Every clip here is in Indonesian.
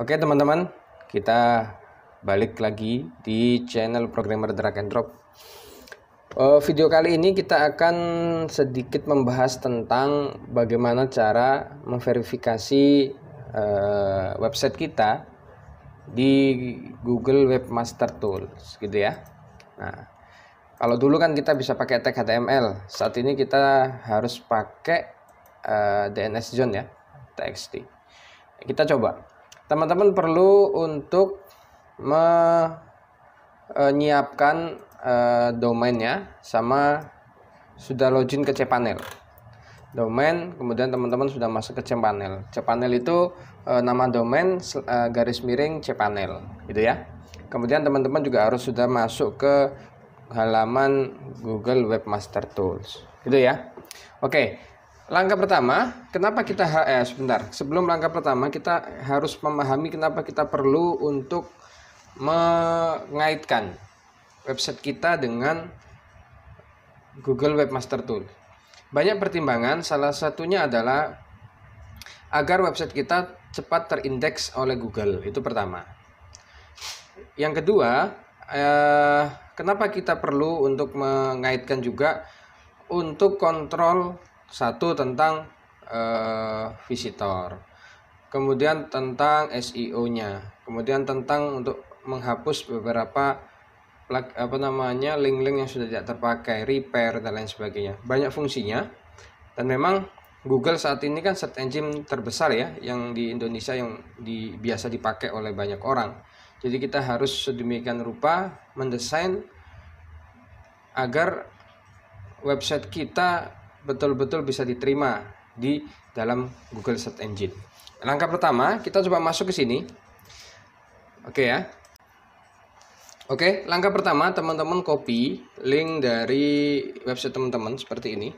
Oke teman-teman, kita balik lagi di channel programmer drag and drop. Eh, video kali ini kita akan sedikit membahas tentang bagaimana cara memverifikasi eh, website kita di Google Webmaster Tools gitu ya. Nah, kalau dulu kan kita bisa pakai tag HTML, saat ini kita harus pakai uh, eh, DNS Zone ya, TXT. Kita coba teman-teman perlu untuk menyiapkan e, e, domainnya sama sudah login ke cPanel domain kemudian teman-teman sudah masuk ke cPanel cPanel itu e, nama domain garis miring cPanel gitu ya kemudian teman-teman juga harus sudah masuk ke halaman Google Webmaster Tools gitu ya oke Langkah pertama, kenapa kita eh, sebentar. Sebelum langkah pertama, kita harus memahami kenapa kita perlu untuk mengaitkan website kita dengan Google Webmaster Tool. Banyak pertimbangan, salah satunya adalah agar website kita cepat terindeks oleh Google. Itu pertama. Yang kedua, eh, kenapa kita perlu untuk mengaitkan juga untuk kontrol satu tentang uh, visitor kemudian tentang SEO-nya, kemudian tentang untuk menghapus beberapa apa namanya link-link yang sudah tidak terpakai, repair dan lain sebagainya. Banyak fungsinya dan memang Google saat ini kan search engine terbesar ya yang di Indonesia yang di, biasa dipakai oleh banyak orang. Jadi kita harus sedemikian rupa mendesain agar website kita betul-betul bisa diterima di dalam Google Search Engine. Langkah pertama, kita coba masuk ke sini. Oke ya. Oke, langkah pertama teman-teman copy link dari website teman-teman seperti ini.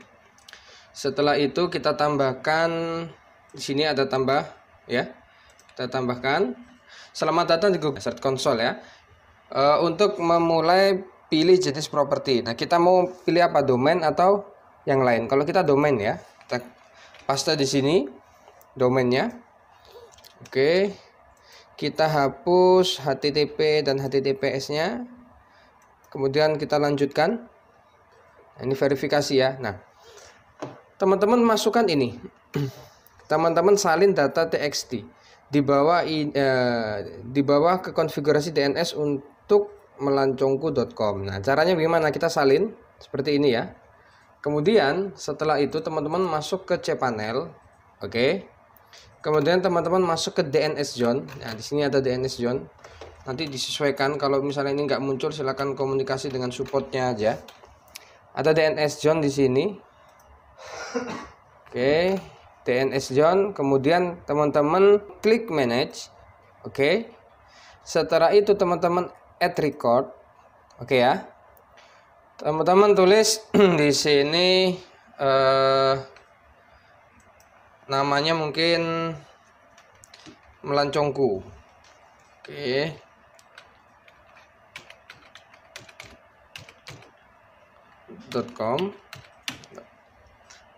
Setelah itu kita tambahkan di sini ada tambah ya. Kita tambahkan selamat datang di Google Search Console ya. E, untuk memulai pilih jenis properti. Nah, kita mau pilih apa domain atau yang lain. Kalau kita domain ya, kita paste di sini domainnya. Oke, kita hapus HTTP dan HTTPS-nya. Kemudian kita lanjutkan. Nah, ini verifikasi ya. Nah, teman-teman masukkan ini. Teman-teman salin data TXT di bawah eh, di bawah ke konfigurasi DNS untuk melancongku.com. Nah, caranya bagaimana? Kita salin seperti ini ya. Kemudian setelah itu teman-teman masuk ke cPanel, oke. Okay. Kemudian teman-teman masuk ke DNS John. Nah, di sini ada DNS John. Nanti disesuaikan kalau misalnya ini nggak muncul silahkan komunikasi dengan supportnya aja. Ada DNS John di sini. Oke, okay. DNS John. Kemudian teman-teman klik manage. Oke. Okay. Setelah itu teman-teman add record. Oke okay ya. Teman-teman tulis di sini eh, namanya mungkin melancongku. Oke. .com.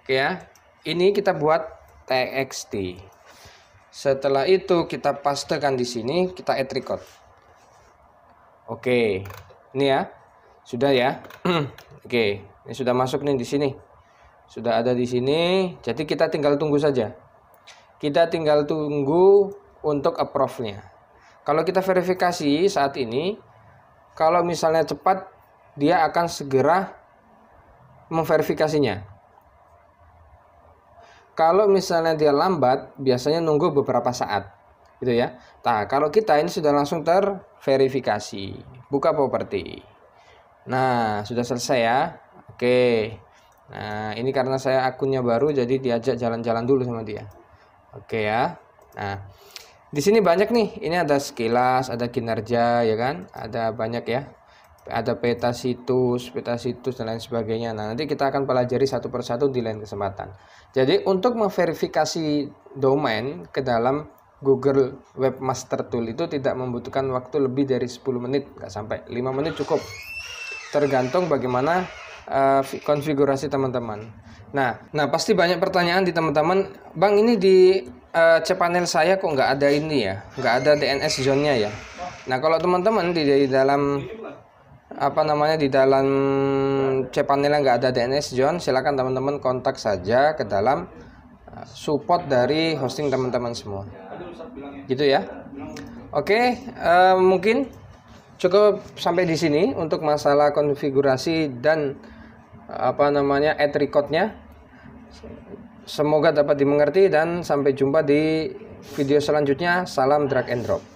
Oke ya. Ini kita buat txt. Setelah itu kita pastekan di sini, kita add record. Oke. Ini ya. Sudah ya. Hmm. Oke, ini sudah masuk nih di sini. Sudah ada di sini. Jadi kita tinggal tunggu saja. Kita tinggal tunggu untuk approve-nya. Kalau kita verifikasi saat ini, kalau misalnya cepat, dia akan segera memverifikasinya. Kalau misalnya dia lambat, biasanya nunggu beberapa saat gitu ya. Nah, kalau kita ini sudah langsung terverifikasi. Buka properti. Nah, sudah selesai ya. Oke. Nah, ini karena saya akunnya baru jadi diajak jalan-jalan dulu sama dia. Oke ya. Nah, di sini banyak nih. Ini ada sekilas, ada kinerja ya kan? Ada banyak ya. Ada peta situs, peta situs dan lain sebagainya. Nah, nanti kita akan pelajari satu persatu di lain kesempatan. Jadi, untuk memverifikasi domain ke dalam Google Webmaster Tool itu tidak membutuhkan waktu lebih dari 10 menit, nggak sampai 5 menit cukup tergantung bagaimana uh, konfigurasi teman-teman. Nah, nah pasti banyak pertanyaan di teman-teman, Bang ini di uh, eh, cPanel saya kok nggak ada ini ya, nggak ada DNS zone-nya ya. Nah kalau teman-teman di, di dalam apa namanya di dalam cPanel nggak ada DNS zone, silakan teman-teman kontak saja ke dalam eh, support dari hosting teman-teman semua. Gitu ya. Oke, okay, uh, mungkin cukup sampai di sini untuk masalah konfigurasi dan apa namanya add recordnya semoga dapat dimengerti dan sampai jumpa di video selanjutnya salam drag and drop